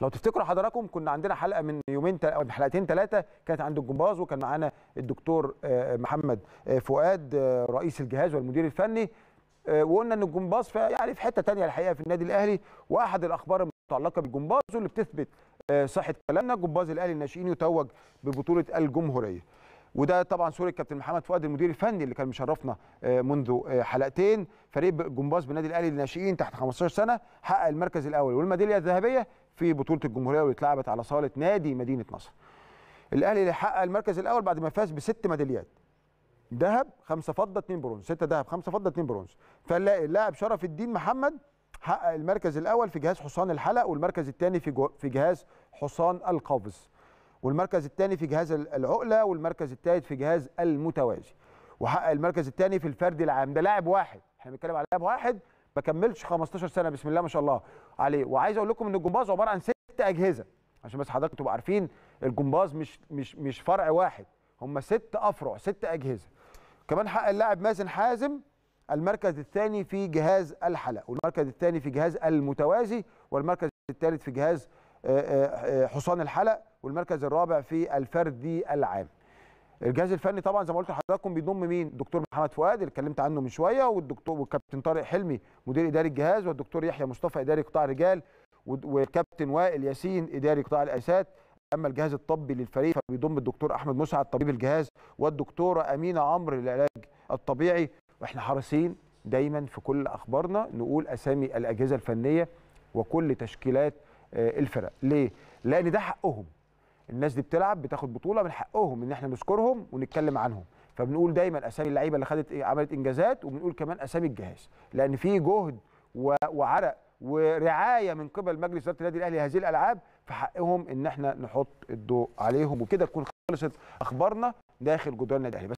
لو تفتكروا حضراتكم كنا عندنا حلقه من يومين او حلقتين ثلاثه كانت عند الجمباز وكان معانا الدكتور آه، محمد آه، فؤاد آه، رئيس الجهاز والمدير الفني وقلنا ان الجمباز في يعني في حته ثانيه الحقيقه في النادي الاهلي واحد الاخبار المتعلقه بالجمباز واللي بتثبت صحه كلامنا جمباز الاهلي الناشئين يتوج ببطوله الجمهوريه وده طبعا صوره كابتن محمد فؤاد المدير الفني اللي كان مشرفنا آه، منذ آه، حلقتين فريق جمباز بالنادي الاهلي للناشئين تحت 15 سنه حقق المركز الاول والميداليه الذهبيه في بطوله الجمهوريه واللي اتلعبت على صاله نادي مدينه نصر. الاهلي اللي حقق المركز الاول بعد ما فاز بست ميداليات ذهب خمسه فضه اثنين برونز سته ذهب خمسه فضه اثنين برونز فنلاقي اللاعب شرف الدين محمد حقق المركز الاول في جهاز حصان الحلق والمركز الثاني في في جهاز حصان القفز. والمركز الثاني في جهاز العقله والمركز الثالث في جهاز المتوازي وحقق المركز الثاني في الفرد العام ده لاعب واحد احنا بنتكلم على لاعب واحد ما كملش 15 سنه بسم الله ما شاء الله عليه وعايز اقول لكم ان الجمباز عباره عن ست اجهزه عشان بس حضرتك تبقوا عارفين الجمباز مش مش مش فرع واحد هم ست افرع ست اجهزه كمان حقق اللاعب مازن حازم المركز الثاني في جهاز الحلق والمركز الثاني في جهاز المتوازي والمركز الثالث في جهاز آه، آه، آه، حصان الحلق والمركز الرابع في الفردي العام الجهاز الفني طبعا زي ما قلت لحضراتكم بيضم مين الدكتور محمد فؤاد اللي اتكلمت عنه من شويه والدكتور والكابتن طارق حلمي مدير اداري الجهاز والدكتور يحيى مصطفى اداري قطاع رجال والكابتن وائل ياسين اداري قطاع الاسات اما الجهاز الطبي للفريق فبيضم الدكتور احمد مسعد طبيب الجهاز والدكتوره امينه عمرو للعلاج الطبيعي واحنا حريصين دايما في كل اخبارنا نقول اسامي الاجهزه الفنيه وكل تشكيلات آه، الفرق ليه لان ده حقهم الناس دي بتلعب بتاخد بطوله من حقهم ان احنا نذكرهم ونتكلم عنهم فبنقول دايما اسامي اللعيبه اللي خدت إيه، عملت انجازات وبنقول كمان اسامي الجهاز لان في جهد وعرق ورعايه من قبل مجلس اداره النادي الاهلي هذه الالعاب في حقهم ان احنا نحط الضوء عليهم وكده تكون خلصت اخبارنا داخل جدران النادي الاهلي